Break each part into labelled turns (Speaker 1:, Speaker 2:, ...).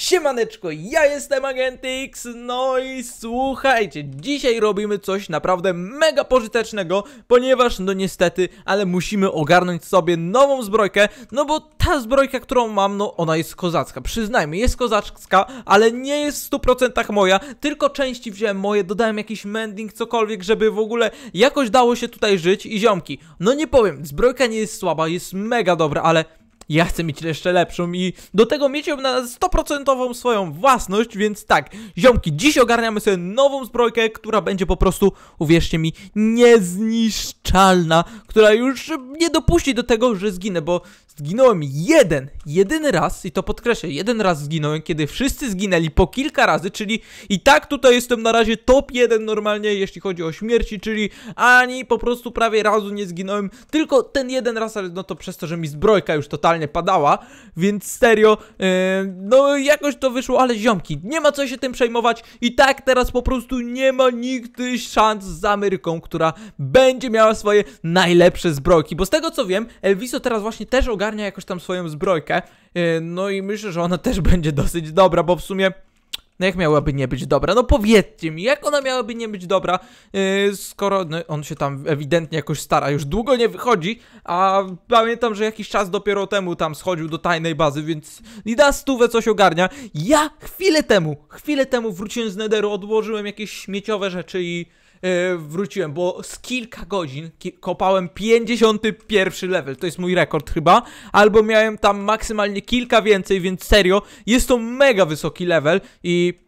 Speaker 1: Siemaneczko, ja jestem Agent X, no i słuchajcie, dzisiaj robimy coś naprawdę mega pożytecznego, ponieważ no niestety, ale musimy ogarnąć sobie nową zbrojkę, no bo ta zbrojka, którą mam, no ona jest kozacka, przyznajmy, jest kozacka, ale nie jest w 100% moja, tylko części wziąłem moje, dodałem jakiś mending, cokolwiek, żeby w ogóle jakoś dało się tutaj żyć i ziomki, no nie powiem, zbrojka nie jest słaba, jest mega dobra, ale ja chcę mieć jeszcze lepszą i do tego mieć ją na 100% swoją własność, więc tak, ziomki, dziś ogarniamy sobie nową zbrojkę, która będzie po prostu, uwierzcie mi, niezniszczalna, która już nie dopuści do tego, że zginę, bo zginąłem jeden, jedyny raz i to podkreślę, jeden raz zginąłem, kiedy wszyscy zginęli po kilka razy, czyli i tak tutaj jestem na razie top 1 normalnie, jeśli chodzi o śmierci, czyli ani po prostu prawie razu nie zginąłem, tylko ten jeden raz, ale no to przez to, że mi zbrojka już totalnie padała, więc serio, yy, e, no jakoś to wyszło, ale ziomki, nie ma co się tym przejmować i tak teraz po prostu nie ma nigdy szans z Ameryką, która będzie miała swoje najlepsze zbrojki, bo z tego co wiem, Elviso teraz właśnie też ogarnia jakoś tam swoją zbrojkę, yy, no i myślę, że ona też będzie dosyć dobra, bo w sumie... No jak miałaby nie być dobra? No powiedzcie mi, jak ona miałaby nie być dobra, yy, skoro no, on się tam ewidentnie jakoś stara, już długo nie wychodzi, a pamiętam, że jakiś czas dopiero temu tam schodził do tajnej bazy, więc i da stówę coś ogarnia. Ja chwilę temu, chwilę temu wróciłem z Nederu, odłożyłem jakieś śmieciowe rzeczy i E, wróciłem, bo z kilka godzin kopałem 51 level, to jest mój rekord chyba, albo miałem tam maksymalnie kilka więcej, więc serio, jest to mega wysoki level i...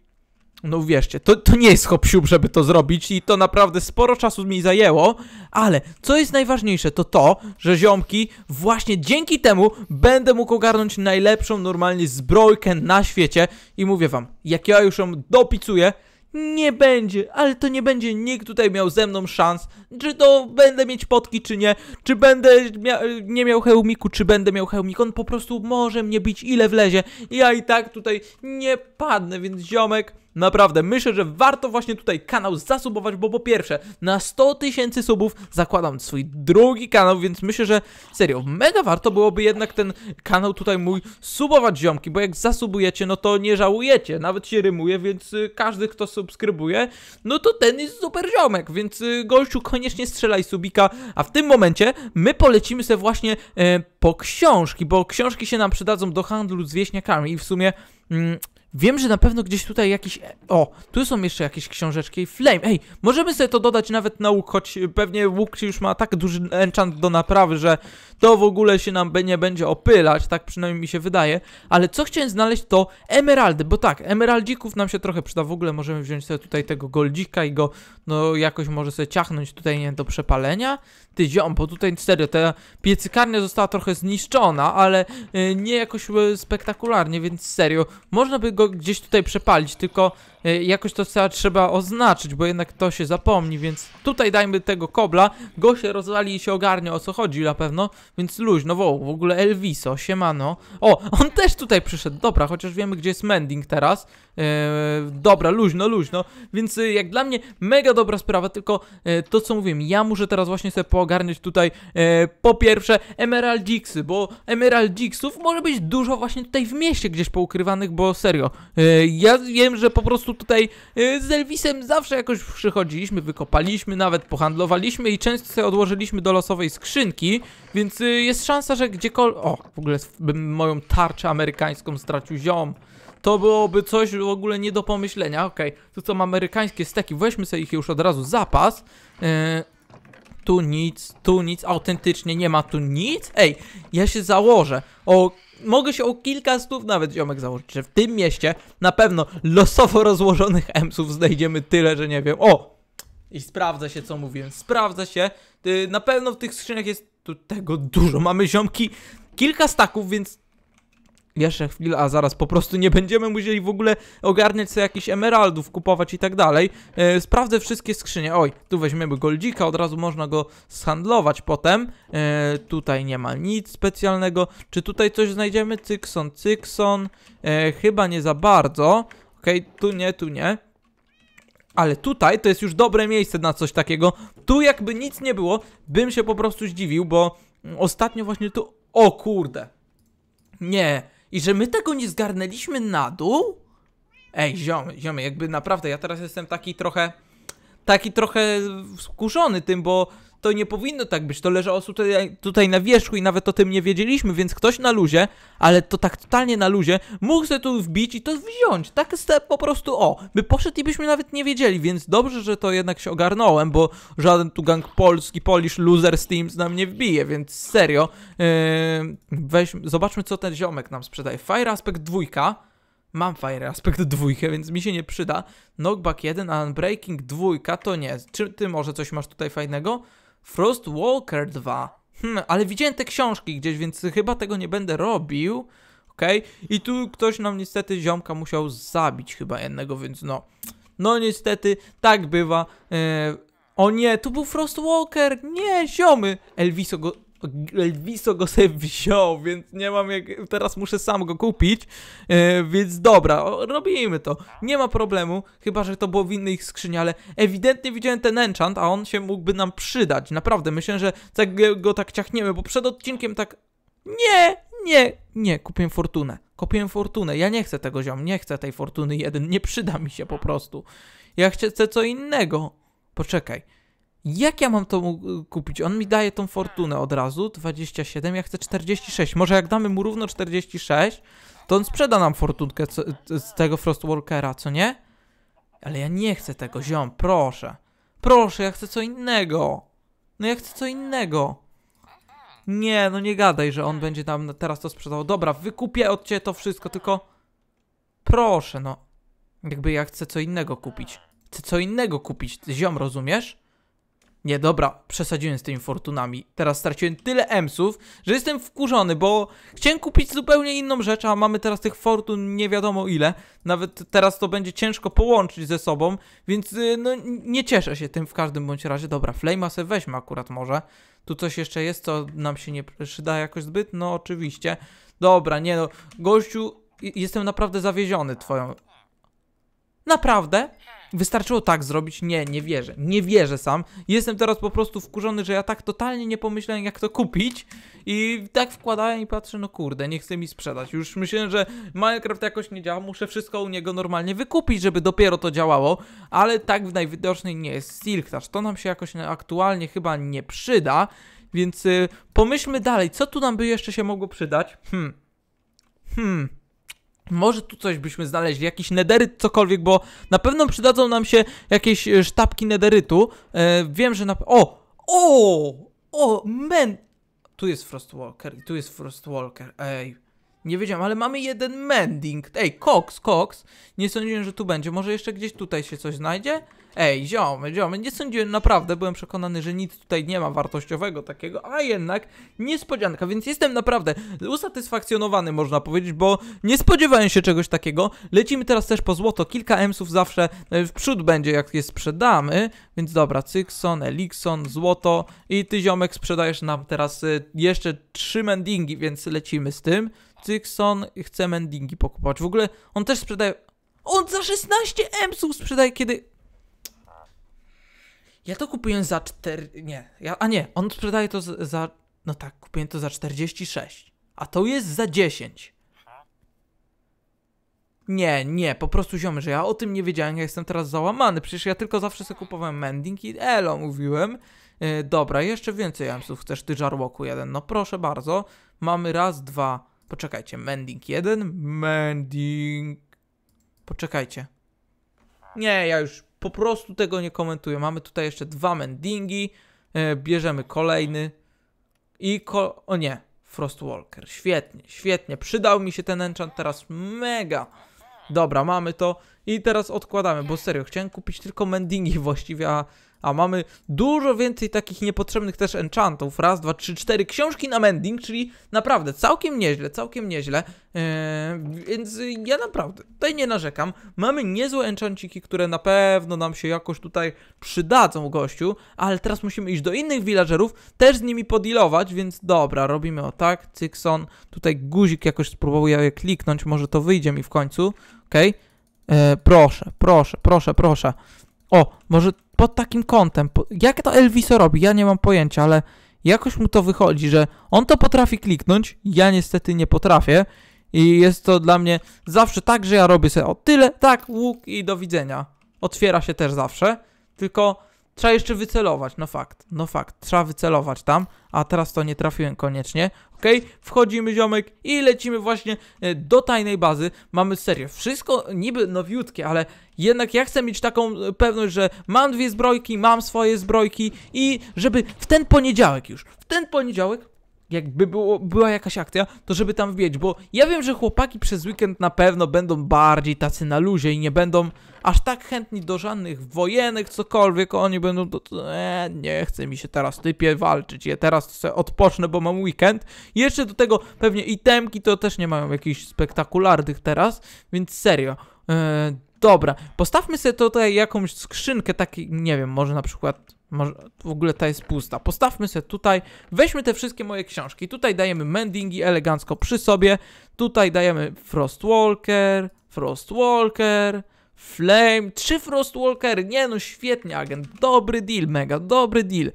Speaker 1: No wierzcie, to, to nie jest hopsiub, żeby to zrobić i to naprawdę sporo czasu mi zajęło, ale co jest najważniejsze to to, że ziomki właśnie dzięki temu będę mógł ogarnąć najlepszą normalnie zbrojkę na świecie i mówię wam, jak ja już ją dopicuję, nie będzie, ale to nie będzie nikt tutaj miał ze mną szans. Czy to będę mieć potki, czy nie. Czy będę mia nie miał hełmiku, czy będę miał hełmik. On po prostu może mnie bić ile wlezie. Ja i tak tutaj nie padnę, więc ziomek Naprawdę, myślę, że warto właśnie tutaj kanał zasubować, bo po pierwsze, na 100 tysięcy subów zakładam swój drugi kanał, więc myślę, że serio, mega warto byłoby jednak ten kanał tutaj mój subować ziomki, bo jak zasubujecie, no to nie żałujecie, nawet się rymuje, więc y, każdy, kto subskrybuje, no to ten jest super ziomek, więc y, gościu, koniecznie strzelaj subika, a w tym momencie my polecimy sobie właśnie e, po książki, bo książki się nam przydadzą do handlu z wieśniakami i w sumie mm, Wiem, że na pewno gdzieś tutaj jakiś... E, o, tu są jeszcze jakieś książeczki. Flame, ej, możemy sobie to dodać nawet na łuk, choć pewnie łuk już ma tak duży enchant do naprawy, że to w ogóle się nam nie będzie opylać, tak przynajmniej mi się wydaje, ale co chciałem znaleźć to emeraldy, bo tak, emeraldzików nam się trochę przyda, w ogóle możemy wziąć sobie tutaj tego goldzika i go, no jakoś może sobie ciachnąć tutaj, nie do przepalenia, ty ziom, bo tutaj serio, ta piecykarnia została trochę zniszczona, ale y, nie jakoś y, spektakularnie, więc serio, można by go gdzieś tutaj przepalić, tylko y, jakoś to trzeba, trzeba oznaczyć, bo jednak to się zapomni, więc tutaj dajmy tego kobla, go się rozwali i się ogarnie o co chodzi na pewno, więc luźno, wow, w ogóle Elviso, siemano. O, on też tutaj przyszedł, dobra, chociaż wiemy, gdzie jest Mending teraz, E, dobra, luźno, luźno, więc e, jak dla mnie mega dobra sprawa, tylko e, to co mówiłem, ja muszę teraz właśnie sobie poogarniać tutaj po pierwsze Emerald Dixy, bo Emerald Dixów może być dużo właśnie tutaj w mieście gdzieś poukrywanych, bo serio, ja wiem, że po prostu tutaj z Elvisem zawsze jakoś przychodziliśmy, wykopaliśmy, nawet pohandlowaliśmy i często sobie odłożyliśmy do losowej skrzynki, więc jest szansa, że gdziekolwiek... O, w ogóle bym moją tarczę amerykańską stracił ziom to byłoby coś w ogóle nie do pomyślenia. Okej, okay. tu są amerykańskie steki, weźmy sobie ich już od razu zapas. E, tu nic, tu nic, autentycznie nie ma tu nic. Ej, ja się założę o... Mogę się o kilka stów nawet ziomek założyć, że w tym mieście na pewno losowo rozłożonych emsów znajdziemy tyle, że nie wiem. O! I sprawdza się, co mówiłem. Sprawdza się. Y, na pewno w tych skrzyniach jest tu tego dużo. Mamy ziomki kilka staków, więc jeszcze chwilę, a zaraz po prostu nie będziemy musieli w ogóle ogarniać sobie jakichś emeraldów, kupować i tak dalej. E, sprawdzę wszystkie skrzynie. Oj, tu weźmiemy goldzika, od razu można go zhandlować potem. E, tutaj nie ma nic specjalnego. Czy tutaj coś znajdziemy? Cykson, cykson. E, chyba nie za bardzo. Okej, okay, tu nie, tu nie. Ale tutaj to jest już dobre miejsce na coś takiego. Tu jakby nic nie było, bym się po prostu zdziwił, bo ostatnio właśnie tu... O kurde, nie, i że my tego nie zgarnęliśmy na dół? Ej, ziomy, ziomy, jakby naprawdę ja teraz jestem taki trochę... Taki trochę skurzony tym, bo to nie powinno tak być. To leżało tutaj, tutaj na wierzchu i nawet o tym nie wiedzieliśmy, więc ktoś na luzie, ale to tak totalnie na luzie, mógł sobie tu wbić i to wziąć. Tak po prostu o, by poszedł i byśmy nawet nie wiedzieli, więc dobrze, że to jednak się ogarnąłem, bo żaden tu gang polski, Polish Loser Steam nam nie wbije, więc serio. Yy, weź, zobaczmy, co ten ziomek nam sprzedaje. Fire Aspect 2. Mam Fire Aspect 2, więc mi się nie przyda. Knockback 1, Unbreaking 2 to nie. Czy ty może coś masz tutaj fajnego? Frostwalker 2. Hmm, ale widziałem te książki gdzieś, więc chyba tego nie będę robił. Okej? Okay? I tu ktoś nam niestety ziomka musiał zabić chyba jednego, więc no... No niestety, tak bywa. Eee, o nie, tu był Frostwalker! Nie, ziomy! Elviso go Elviso go sobie wziął, więc nie mam jak... Teraz muszę sam go kupić, e, więc dobra, robimy to. Nie ma problemu, chyba, że to było w innej skrzyni, ale ewidentnie widziałem ten enchant, a on się mógłby nam przydać. Naprawdę, myślę, że tak go tak ciachniemy, bo przed odcinkiem tak... Nie, nie, nie, kupiłem fortunę. Kupiłem fortunę. Ja nie chcę tego ziom, nie chcę tej fortuny jeden. Nie przyda mi się po prostu. Ja chcę co innego. Poczekaj. Jak ja mam to y, kupić? On mi daje tą fortunę od razu, 27, ja chcę 46. Może jak damy mu równo 46, to on sprzeda nam fortunkę y, z tego Frostwalkera, co nie? Ale ja nie chcę tego, ziom, proszę. Proszę, ja chcę co innego. No ja chcę co innego. Nie, no nie gadaj, że on będzie nam teraz to sprzedawał. Dobra, wykupię od ciebie to wszystko, tylko... Proszę, no. Jakby ja chcę co innego kupić. Chcę co innego kupić, ziom, rozumiesz? nie dobra, przesadziłem z tymi fortunami. Teraz straciłem tyle emsów, że jestem wkurzony, bo chciałem kupić zupełnie inną rzecz, a mamy teraz tych fortun nie wiadomo ile. Nawet teraz to będzie ciężko połączyć ze sobą, więc y, no, nie cieszę się tym w każdym bądź razie. Dobra, Flame'a masę weźmy akurat może. Tu coś jeszcze jest, co nam się nie przyda jakoś zbyt? No oczywiście. Dobra, nie no, gościu, jestem naprawdę zawieziony twoją... Naprawdę? Wystarczyło tak zrobić? Nie, nie wierzę. Nie wierzę sam. Jestem teraz po prostu wkurzony, że ja tak totalnie nie pomyślałem jak to kupić i tak wkładałem i patrzę, no kurde, nie chcę mi sprzedać. Już myślałem, że Minecraft jakoś nie działa, muszę wszystko u niego normalnie wykupić, żeby dopiero to działało, ale tak w najwidoczniej nie jest. Silktash, to nam się jakoś aktualnie chyba nie przyda, więc y, pomyślmy dalej, co tu nam by jeszcze się mogło przydać? Hmm. Hmm. Może tu coś byśmy znaleźli, jakiś nederyt, cokolwiek, bo na pewno przydadzą nam się jakieś e, sztabki nederytu. E, wiem, że na... O! O! O, men! Tu jest Frostwalker i tu jest Frostwalker, ej. Nie wiedziałem, ale mamy jeden mending. Ej, Cox, Cox. Nie sądziłem, że tu będzie. Może jeszcze gdzieś tutaj się coś znajdzie? Ej, ziom, ziom, nie sądziłem naprawdę, byłem przekonany, że nic tutaj nie ma wartościowego takiego, a jednak niespodzianka, więc jestem naprawdę usatysfakcjonowany, można powiedzieć, bo nie spodziewałem się czegoś takiego. Lecimy teraz też po złoto, kilka emsów zawsze e, w przód będzie, jak je sprzedamy, więc dobra, Cykson, Elixon, złoto i ty, ziomek, sprzedajesz nam teraz e, jeszcze trzy mendingi, więc lecimy z tym. Cykson chce mendingi pokupować. W ogóle on też sprzedaje... On za 16 emsów sprzedaje, kiedy ja to kupiłem za 4. Nie, ja, a nie, on sprzedaje to za, za. No tak, kupiłem to za 46. A to jest za 10. Nie, nie, po prostu ziomy, że ja o tym nie wiedziałem, ja jestem teraz załamany. Przecież ja tylko zawsze sobie kupowałem mending i elo mówiłem. E, dobra, jeszcze więcej jamsów chcesz ty żarłoku jeden. No proszę bardzo. Mamy raz, dwa. Poczekajcie, mending jeden, mending. Poczekajcie. Nie, ja już po prostu tego nie komentuję. Mamy tutaj jeszcze dwa mendingi, e, bierzemy kolejny i ko o nie, Frostwalker. Świetnie, świetnie. Przydał mi się ten enchant teraz mega. Dobra, mamy to i teraz odkładamy, bo serio, chciałem kupić tylko mendingi właściwie, a a mamy dużo więcej takich niepotrzebnych też enchantów. Raz, dwa, trzy, cztery książki na mending, czyli naprawdę całkiem nieźle, całkiem nieźle. Eee, więc ja naprawdę tutaj nie narzekam. Mamy niezłe enchanciki, które na pewno nam się jakoś tutaj przydadzą gościu, ale teraz musimy iść do innych villagerów, też z nimi podilować, więc dobra, robimy o tak, Cykson, tutaj guzik jakoś spróbuję kliknąć, może to wyjdzie mi w końcu, okej. Okay. Eee, proszę, proszę, proszę, proszę. O, może pod takim kątem. Jak to Elviso robi? Ja nie mam pojęcia, ale jakoś mu to wychodzi, że on to potrafi kliknąć, ja niestety nie potrafię. I jest to dla mnie zawsze tak, że ja robię sobie o tyle, tak, łuk i do widzenia. Otwiera się też zawsze, tylko Trzeba jeszcze wycelować, no fakt, no fakt, trzeba wycelować tam, a teraz to nie trafiłem koniecznie, ok? Wchodzimy ziomek i lecimy właśnie e, do tajnej bazy, mamy serię, wszystko niby nowiutkie, ale jednak ja chcę mieć taką e, pewność, że mam dwie zbrojki, mam swoje zbrojki i żeby w ten poniedziałek już, w ten poniedziałek jakby było, była jakaś akcja, to żeby tam wbić, bo ja wiem, że chłopaki przez weekend na pewno będą bardziej tacy na luzie i nie będą aż tak chętni do żadnych wojenek, cokolwiek, oni będą to, e, nie chce mi się teraz typie walczyć, ja teraz chcę odpocznę, bo mam weekend. Jeszcze do tego pewnie itemki to też nie mają jakichś spektakularnych teraz, więc serio. E, dobra, postawmy sobie tutaj jakąś skrzynkę, taki, nie wiem, może na przykład może, w ogóle ta jest pusta. Postawmy sobie tutaj, weźmy te wszystkie moje książki. Tutaj dajemy mendingi elegancko przy sobie. Tutaj dajemy Frostwalker, Frostwalker, Flame, trzy Frostwalkery. Nie no, świetnie agent, dobry deal, mega, dobry deal.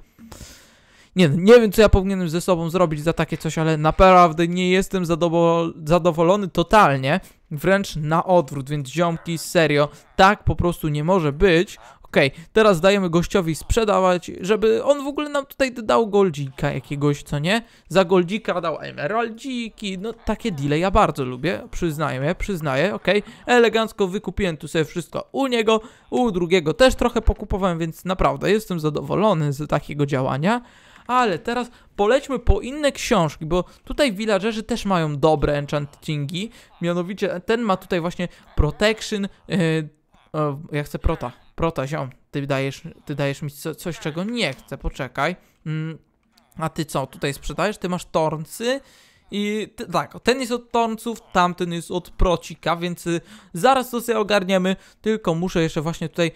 Speaker 1: Nie, nie wiem, co ja powinienem ze sobą zrobić za takie coś, ale naprawdę nie jestem zadowol zadowolony totalnie. Wręcz na odwrót, więc ziomki, serio, tak po prostu nie może być, Okej, okay, teraz dajemy gościowi sprzedawać, żeby on w ogóle nam tutaj dał goldzika jakiegoś, co nie? Za goldzika dał emeraldziki, no takie deale ja bardzo lubię, przyznaję, przyznaję, okej. Okay. Elegancko wykupiłem tu sobie wszystko u niego, u drugiego też trochę pokupowałem, więc naprawdę jestem zadowolony z takiego działania. Ale teraz polećmy po inne książki, bo tutaj villagerzy też mają dobre enchantingi. Mianowicie ten ma tutaj właśnie protection, yy, yy, ja chcę prota, Prota, ziom, ty dajesz, ty dajesz mi co, coś, czego nie chcę, poczekaj. Mm, a ty co, tutaj sprzedajesz? Ty masz torncy? I ty, tak, ten jest od torców, tamten jest od procika, więc y, zaraz to sobie ogarniemy, tylko muszę jeszcze właśnie tutaj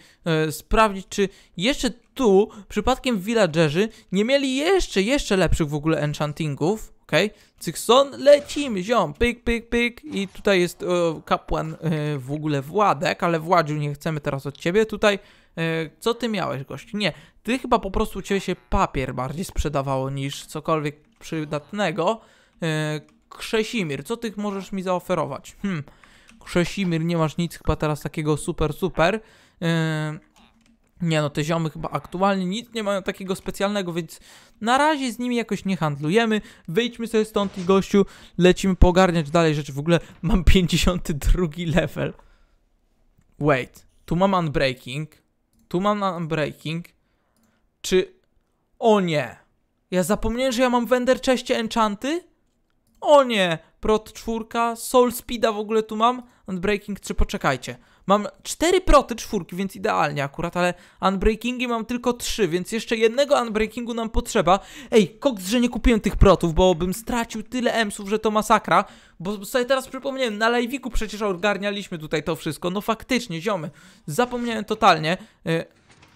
Speaker 1: y, sprawdzić, czy jeszcze tu przypadkiem villagerzy nie mieli jeszcze, jeszcze lepszych w ogóle enchantingów, okej? Okay? Cykson, lecimy, ziom, pyk, pyk, pyk i tutaj jest o, e, kapłan y, w ogóle Władek, ale Władziu, nie chcemy teraz od ciebie, tutaj y, co ty miałeś, gość? Nie, ty chyba po prostu u ciebie się papier bardziej sprzedawało niż cokolwiek przydatnego. Y, Krzesimir, co ty możesz mi zaoferować? Hmm, Krzesimir, nie masz nic chyba teraz takiego super, super. Yy nie no, te ziomy chyba aktualnie nic nie mają takiego specjalnego, więc na razie z nimi jakoś nie handlujemy. Wyjdźmy sobie stąd i gościu, lecimy pogarniać dalej rzeczy. W ogóle mam 52 level. Wait, tu mam unbreaking, tu mam unbreaking. Czy... O nie! Ja zapomniałem, że ja mam wender Enderchestie enchanty? O nie! Prot 4, Soul Speeda w ogóle tu mam, Unbreaking 3, poczekajcie. Mam cztery proty czwórki, więc idealnie akurat, ale unbreakingi mam tylko trzy, więc jeszcze jednego unbreakingu nam potrzeba. Ej, koks, że nie kupiłem tych protów, bo bym stracił tyle emsów, że to masakra. Bo sobie teraz przypomniałem, na live'iku przecież ogarnialiśmy tutaj to wszystko. No faktycznie, ziomy, zapomniałem totalnie. Yy,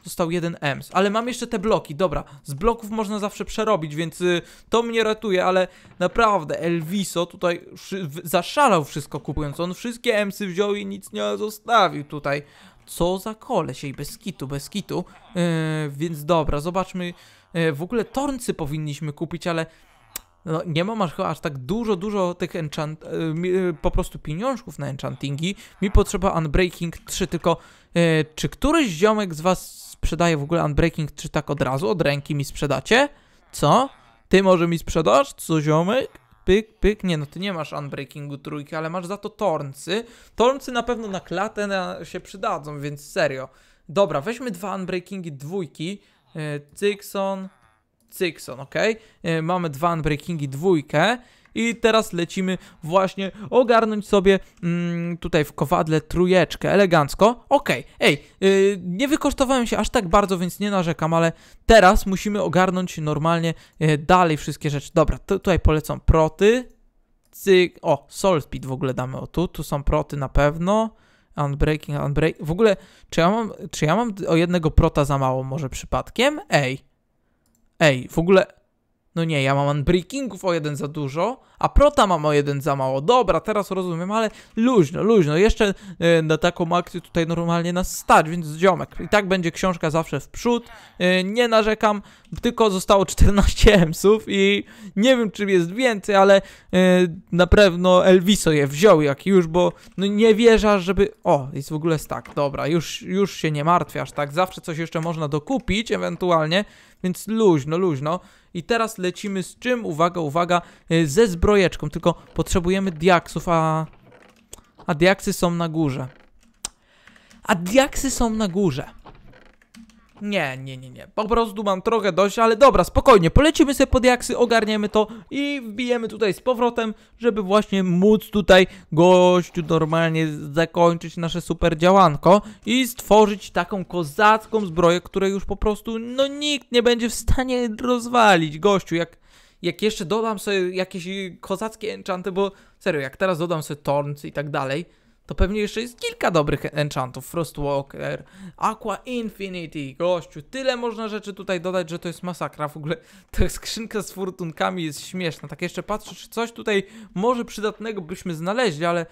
Speaker 1: Został jeden EMS. Ale mam jeszcze te bloki, dobra. Z bloków można zawsze przerobić, więc y, to mnie ratuje, ale naprawdę Elviso tutaj zaszalał wszystko kupując. On wszystkie EMSy wziął i nic nie zostawił tutaj. Co za koleś, i bez kitu, bez kitu. Yy, więc dobra, zobaczmy. Yy, w ogóle torncy powinniśmy kupić, ale no, nie mam aż, aż tak dużo, dużo tych enchant, yy, po prostu pieniążków na enchantingi. Mi potrzeba Unbreaking 3, tylko y, czy któryś ziomek z was sprzedaję w ogóle Unbreaking, czy tak od razu, od ręki mi sprzedacie? Co? Ty może mi sprzedasz? Co ziomek? Pyk, pyk, nie no ty nie masz Unbreakingu trójki, ale masz za to Torncy. Torncy na pewno na klatę na, się przydadzą, więc serio. Dobra, weźmy dwa Unbreakingi dwójki. Yy, e, Cykson, Cykson, ok? Yy, e, mamy dwa Unbreakingi dwójkę. I teraz lecimy właśnie ogarnąć sobie mm, tutaj w kowadle trujeczkę elegancko. Okej, okay. ej, yy, nie wykosztowałem się aż tak bardzo, więc nie narzekam, ale teraz musimy ogarnąć normalnie yy, dalej wszystkie rzeczy. Dobra, tutaj polecam proty. Cyk, o, Soul Speed w ogóle damy o tu, tu są proty na pewno. Unbreaking, unbreak. W ogóle, czy ja, mam, czy ja mam o jednego prota za mało może przypadkiem? Ej. Ej, w ogóle no nie, ja mam unbreakingów o jeden za dużo, a prota mam o jeden za mało. Dobra, teraz rozumiem, ale luźno, luźno. Jeszcze e, na taką akcję tutaj normalnie nas stać, więc ziomek. I tak będzie książka zawsze w przód. E, nie narzekam, tylko zostało 14 emsów i nie wiem, czym jest więcej, ale e, na pewno Elviso je wziął jak już, bo no nie wierzę żeby... O, jest w ogóle tak, dobra, już, już się nie martwiasz, tak? Zawsze coś jeszcze można dokupić ewentualnie, więc luźno, luźno. I teraz lecimy z czym? Uwaga, uwaga, y, ze zbrojeczką. Tylko potrzebujemy diaksów, a... A diaksy są na górze. A diaksy są na górze. Nie, nie, nie, nie. Po prostu mam trochę dość, ale dobra, spokojnie. Polecimy sobie pod jaksy, ogarniemy to i wbijemy tutaj z powrotem, żeby właśnie móc tutaj gościu normalnie zakończyć nasze super działanko i stworzyć taką kozacką zbroję, której już po prostu no nikt nie będzie w stanie rozwalić. Gościu, jak, jak jeszcze dodam sobie jakieś kozackie enchanty, bo serio, jak teraz dodam sobie torncy i tak dalej, to pewnie jeszcze jest kilka dobrych enchantów. Frostwalker, Aqua Infinity, gościu. Tyle można rzeczy tutaj dodać, że to jest masakra. W ogóle ta skrzynka z fortunkami jest śmieszna. Tak jeszcze patrzę, czy coś tutaj może przydatnego byśmy znaleźli, ale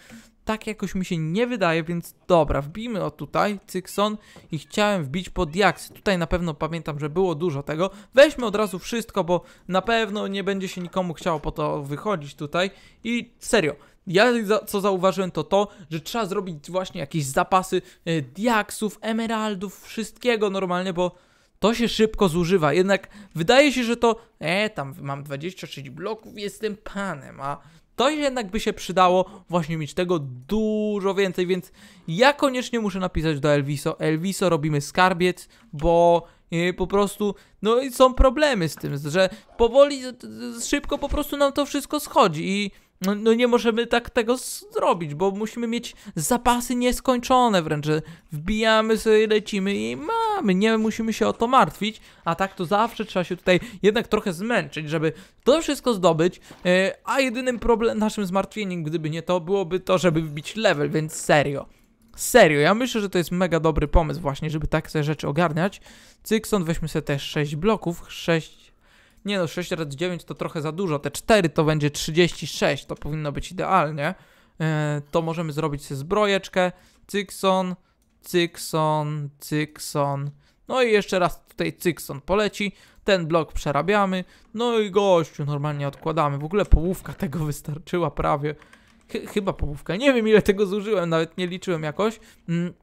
Speaker 1: tak jakoś mi się nie wydaje, więc dobra, wbijmy o tutaj, Cykson i chciałem wbić pod diaksy. Tutaj na pewno pamiętam, że było dużo tego. Weźmy od razu wszystko, bo na pewno nie będzie się nikomu chciało po to wychodzić tutaj i serio. Ja co zauważyłem to to, że trzeba zrobić właśnie jakieś zapasy e, diaksów, emeraldów, wszystkiego normalnie, bo to się szybko zużywa. Jednak wydaje się, że to e, tam mam 26 bloków, jestem panem, a to jednak by się przydało właśnie mieć tego dużo więcej, więc ja koniecznie muszę napisać do Elviso. Elviso robimy skarbiec, bo e, po prostu, no i są problemy z tym, że powoli, szybko po prostu nam to wszystko schodzi i no, no, nie możemy tak tego zrobić, bo musimy mieć zapasy nieskończone wręcz. Wbijamy sobie, lecimy i mamy, nie musimy się o to martwić, a tak to zawsze trzeba się tutaj jednak trochę zmęczyć, żeby to wszystko zdobyć, yy, a jedynym problem, naszym zmartwieniem, gdyby nie to, byłoby to, żeby wbić level, więc serio. Serio, ja myślę, że to jest mega dobry pomysł właśnie, żeby tak te rzeczy ogarniać. Cykson, weźmy sobie też 6 bloków, 6 nie no, 6 razy 9 to trochę za dużo, te 4 to będzie 36, to powinno być idealnie. E, to możemy zrobić sobie zbrojeczkę, cykson, cykson, cykson. No i jeszcze raz tutaj cykson poleci, ten blok przerabiamy, no i gościu normalnie odkładamy. W ogóle połówka tego wystarczyła prawie. Ch chyba połówka, nie wiem ile tego zużyłem, nawet nie liczyłem jakoś. Mm,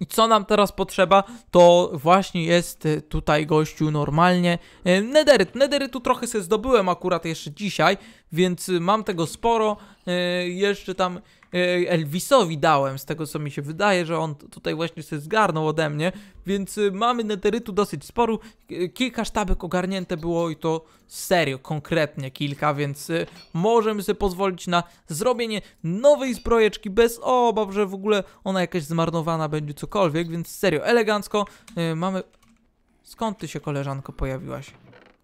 Speaker 1: i co nam teraz potrzeba, to właśnie jest e, tutaj gościu normalnie e, nederyt. tu trochę się zdobyłem akurat jeszcze dzisiaj, więc e, mam tego sporo. Jeszcze tam E, Elvisowi dałem, z tego co mi się wydaje, że on tutaj właśnie się zgarnął ode mnie, więc y, mamy neterytu dosyć sporu, kilka sztabek ogarnięte było i to serio, konkretnie kilka, więc y, możemy sobie pozwolić na zrobienie nowej zbrojeczki bez obaw, że w ogóle ona jakaś zmarnowana będzie cokolwiek, więc serio, elegancko y, mamy... Skąd ty się koleżanko pojawiłaś?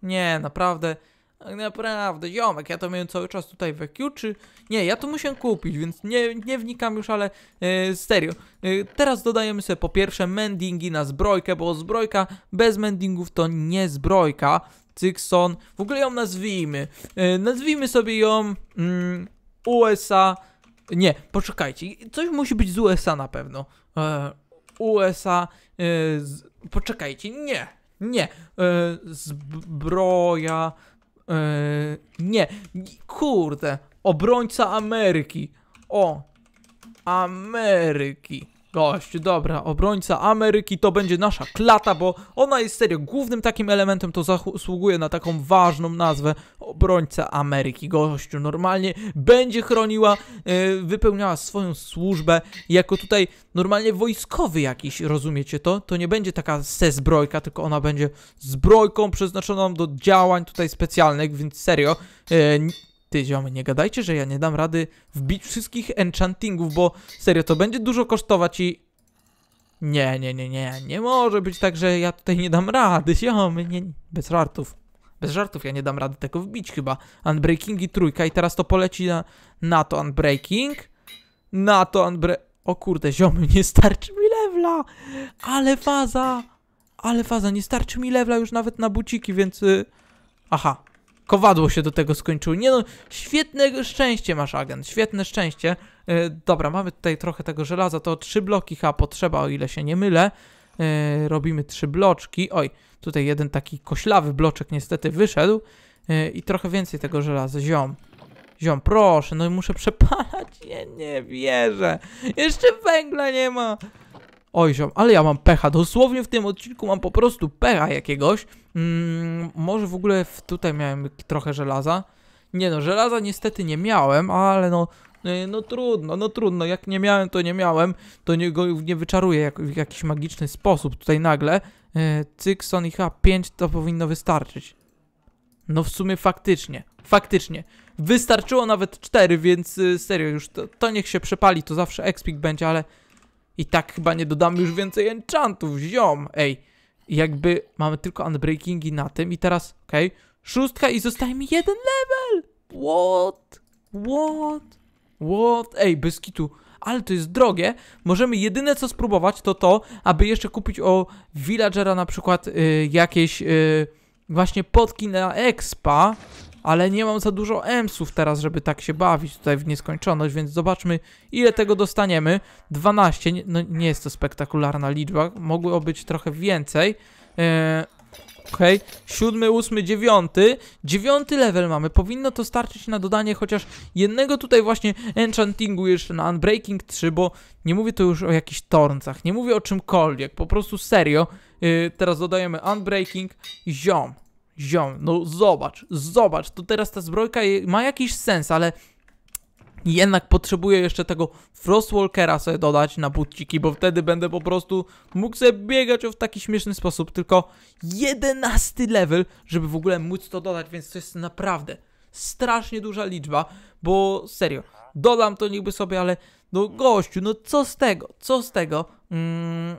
Speaker 1: Nie, naprawdę... Tak naprawdę, ziomek, ja to miałem cały czas tutaj w EQ, czy... Nie, ja to musiałem kupić, więc nie, nie wnikam już, ale yy, serio. Yy, teraz dodajemy sobie po pierwsze mendingi na zbrojkę, bo zbrojka bez mendingów to nie zbrojka. Cykson, w ogóle ją nazwijmy. Yy, nazwijmy sobie ją mm, USA... Nie, poczekajcie, coś musi być z USA na pewno. USA... Z... Poczekajcie, nie, nie. zbroja... Eee, nie, kurde, obrońca Ameryki. O, Ameryki. Gość, dobra, obrońca Ameryki to będzie nasza klata, bo ona jest serio głównym takim elementem, to zasługuje na taką ważną nazwę obrońca Ameryki. Gościu normalnie będzie chroniła, yy, wypełniała swoją służbę jako tutaj normalnie wojskowy jakiś, rozumiecie to? To nie będzie taka sezbrojka, tylko ona będzie zbrojką przeznaczoną do działań tutaj specjalnych, więc serio... Yy, ty ziomy, nie gadajcie, że ja nie dam rady wbić wszystkich enchantingów, bo serio, to będzie dużo kosztować i... Nie, nie, nie, nie, nie może być tak, że ja tutaj nie dam rady, ziomy, nie, bez żartów. Bez żartów, ja nie dam rady tego wbić chyba. Unbreaking i trójka i teraz to poleci na, na to unbreaking, na to unbre... O kurde, ziomy, nie starczy mi lewla, ale faza, ale faza, nie starczy mi lewla już nawet na buciki, więc... Y- Aha, kowadło się do tego skończyło. Nie no, świetne szczęście masz, agent, świetne szczęście. E, dobra, mamy tutaj trochę tego żelaza, to trzy bloki chyba potrzeba, o ile się nie mylę. E, robimy trzy bloczki. Oj, tutaj jeden taki koślawy bloczek niestety wyszedł. E, I trochę więcej tego żelaza, ziom. Ziom, proszę, no i muszę przepalać, nie, nie wierzę. Jeszcze węgla nie ma. Oj, ziom, ale ja mam pecha. Dosłownie w tym odcinku mam po prostu pecha jakiegoś. Mm, może w ogóle w, tutaj miałem trochę żelaza. Nie no, żelaza niestety nie miałem, ale no, y, no trudno, no trudno. Jak nie miałem, to nie miałem. To nie, go nie wyczaruję jak, w jakiś magiczny sposób tutaj nagle. E, y, Cykson i H5 to powinno wystarczyć. No w sumie faktycznie, faktycznie. Wystarczyło nawet 4, więc y, serio już to, to niech się przepali, to zawsze expik będzie, ale... I tak chyba nie dodamy już więcej enchantów, ziom. Ej, jakby mamy tylko unbreakingi na tym i teraz, okej, okay, szóstka i zostaje mi jeden level. What? What? What? Ej, bez kitu. Ale to jest drogie. Możemy jedyne co spróbować to to, aby jeszcze kupić o villagera na przykład y, jakieś y, właśnie potki na expa ale nie mam za dużo emsów teraz, żeby tak się bawić tutaj w nieskończoność, więc zobaczmy ile tego dostaniemy. 12, no nie jest to spektakularna liczba, mogło być trochę więcej. Eee, Okej, okay. siódmy, ósmy, dziewiąty. Dziewiąty level mamy. Powinno to starczyć na dodanie chociaż jednego tutaj właśnie enchantingu jeszcze na Unbreaking 3, bo nie mówię tu już o jakichś torncach, nie mówię o czymkolwiek, po prostu serio. E, teraz dodajemy Unbreaking i ziom. Ziom, no zobacz, zobacz, to teraz ta zbrojka ma jakiś sens, ale jednak potrzebuję jeszcze tego Frostwalkera sobie dodać na butciki, bo wtedy będę po prostu mógł sobie biegać w taki śmieszny sposób, tylko jedenasty level, żeby w ogóle móc to dodać, więc to jest naprawdę strasznie duża liczba, bo serio, dodam to niby sobie, ale no gościu, no co z tego, co z tego, mm,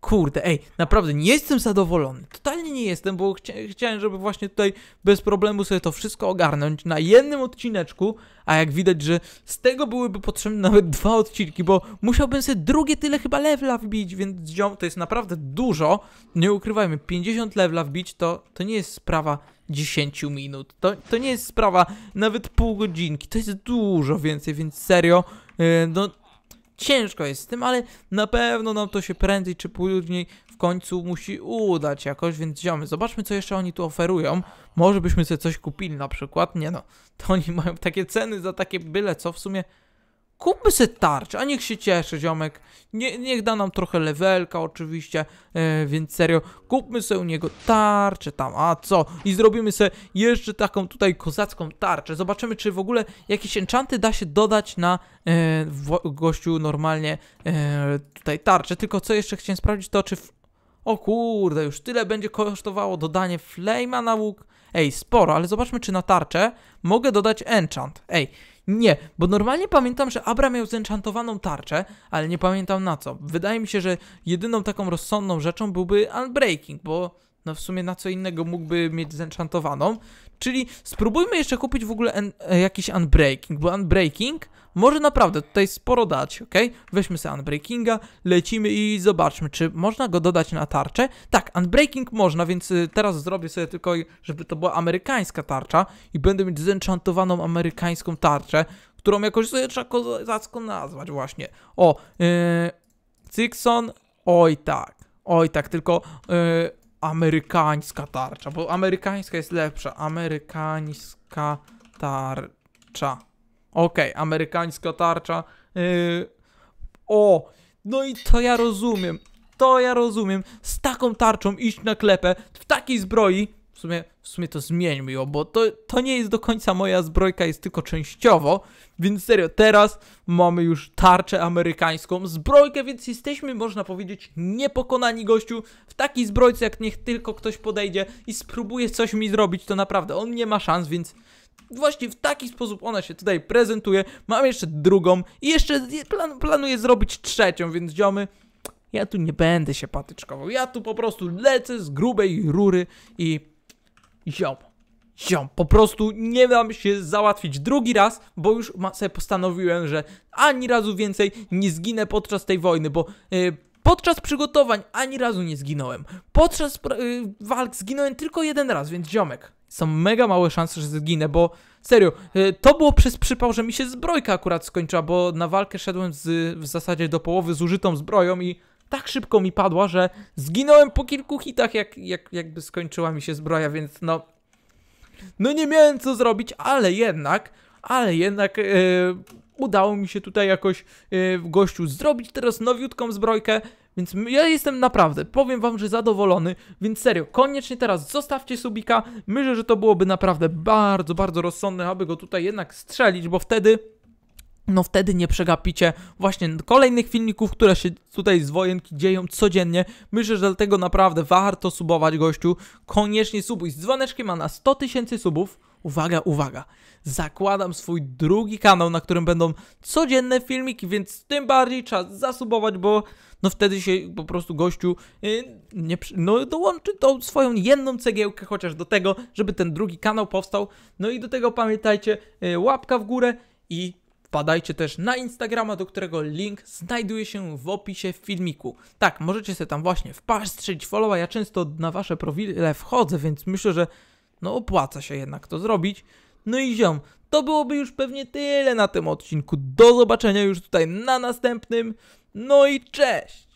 Speaker 1: Kurde, ej, naprawdę nie jestem zadowolony. Totalnie nie jestem, bo chcia chciałem, żeby właśnie tutaj bez problemu sobie to wszystko ogarnąć na jednym odcineczku, a jak widać, że z tego byłyby potrzebne nawet dwa odcinki, bo musiałbym sobie drugie tyle chyba levela wbić, więc to jest naprawdę dużo. Nie ukrywajmy, 50 levela wbić to, to nie jest sprawa 10 minut. To, to nie jest sprawa nawet pół godzinki, to jest dużo więcej, więc serio, y, no Ciężko jest z tym, ale na pewno nam to się prędzej czy później w końcu musi udać jakoś, więc ziomy, zobaczmy co jeszcze oni tu oferują. Może byśmy sobie coś kupili na przykład, nie no, to oni mają takie ceny za takie byle co w sumie kupmy sobie tarczę, a niech się cieszy ziomek. Nie, niech da nam trochę levelka oczywiście, e, więc serio, kupmy sobie u niego tarczę tam, a co? I zrobimy sobie jeszcze taką tutaj kozacką tarczę. Zobaczymy, czy w ogóle jakieś enchanty da się dodać na e, gościu normalnie e, tutaj tarczę. Tylko co jeszcze chciałem sprawdzić, to czy... W... O kurde, już tyle będzie kosztowało dodanie flame'a na łuk. Ej, sporo, ale zobaczmy, czy na tarczę mogę dodać enchant. Ej, nie, bo normalnie pamiętam, że Abra miał zenchantowaną tarczę, ale nie pamiętam na co. Wydaje mi się, że jedyną taką rozsądną rzeczą byłby Unbreaking, bo no w sumie na co innego mógłby mieć zenchantowaną, Czyli spróbujmy jeszcze kupić w ogóle en, e, jakiś Unbreaking, bo Unbreaking może naprawdę tutaj sporo dać, ok? Weźmy sobie Unbreakinga, lecimy i zobaczmy, czy można go dodać na tarczę. Tak, Unbreaking można, więc y, teraz zrobię sobie tylko, żeby to była amerykańska tarcza i będę mieć zenchantowaną amerykańską tarczę, którą jakoś sobie trzeba kozacko nazwać właśnie. O, yy, Cixon, oj tak, oj tak, tylko... Yy, amerykańska tarcza, bo amerykańska jest lepsza. Amerykańska tarcza. Okej, okay, amerykańska tarcza. Yy, o, no i to ja rozumiem. To ja rozumiem. Z taką tarczą iść na klepę, w takiej zbroi, w sumie sumie to zmieńmy ją, bo to, to nie jest do końca moja zbrojka, jest tylko częściowo, więc serio, teraz mamy już tarczę amerykańską, zbrojkę, więc jesteśmy, można powiedzieć, niepokonani gościu w takiej zbrojce, jak niech tylko ktoś podejdzie i spróbuje coś mi zrobić, to naprawdę, on nie ma szans, więc właśnie w taki sposób ona się tutaj prezentuje. Mam jeszcze drugą i jeszcze plan, planuję zrobić trzecią, więc dziomy, ja tu nie będę się patyczkował. Ja tu po prostu lecę z grubej rury i ziom, ziom, po prostu nie dam się załatwić drugi raz, bo już sobie postanowiłem, że ani razu więcej nie zginę podczas tej wojny, bo... Y, podczas przygotowań ani razu nie zginąłem. Podczas y, walk zginąłem tylko jeden raz, więc ziomek. Są mega małe szanse, że zginę, bo serio, y, to było przez przypał, że mi się zbrojka akurat skończyła, bo na walkę szedłem z, w zasadzie do połowy zużytą zbroją i tak szybko mi padła, że zginąłem po kilku hitach, jak, jak, jakby skończyła mi się zbroja, więc no... No nie miałem co zrobić, ale jednak, ale jednak e, udało mi się tutaj jakoś e, w gościu zrobić teraz nowiutką zbrojkę, więc ja jestem naprawdę, powiem wam, że zadowolony, więc serio, koniecznie teraz zostawcie subika, myślę, że to byłoby naprawdę bardzo, bardzo rozsądne, aby go tutaj jednak strzelić, bo wtedy no wtedy nie przegapicie właśnie kolejnych filmików, które się tutaj z wojenki dzieją codziennie. Myślę, że dlatego naprawdę warto subować gościu. Koniecznie subuj z dzwoneczkiem, ma na 100 tysięcy subów. Uwaga, uwaga. Zakładam swój drugi kanał, na którym będą codzienne filmiki, więc tym bardziej trzeba zasubować, bo no wtedy się po prostu gościu yy, nie, no, dołączy tą swoją jedną cegiełkę chociaż do tego, żeby ten drugi kanał powstał. No i do tego pamiętajcie, yy, łapka w górę i Wpadajcie też na Instagrama, do którego link znajduje się w opisie filmiku. Tak, możecie sobie tam właśnie wpaść, strzelić followa. Ja często na wasze profile wchodzę, więc myślę, że no opłaca się jednak to zrobić. No i ziom, to byłoby już pewnie tyle na tym odcinku. Do zobaczenia już tutaj na następnym. No i cześć!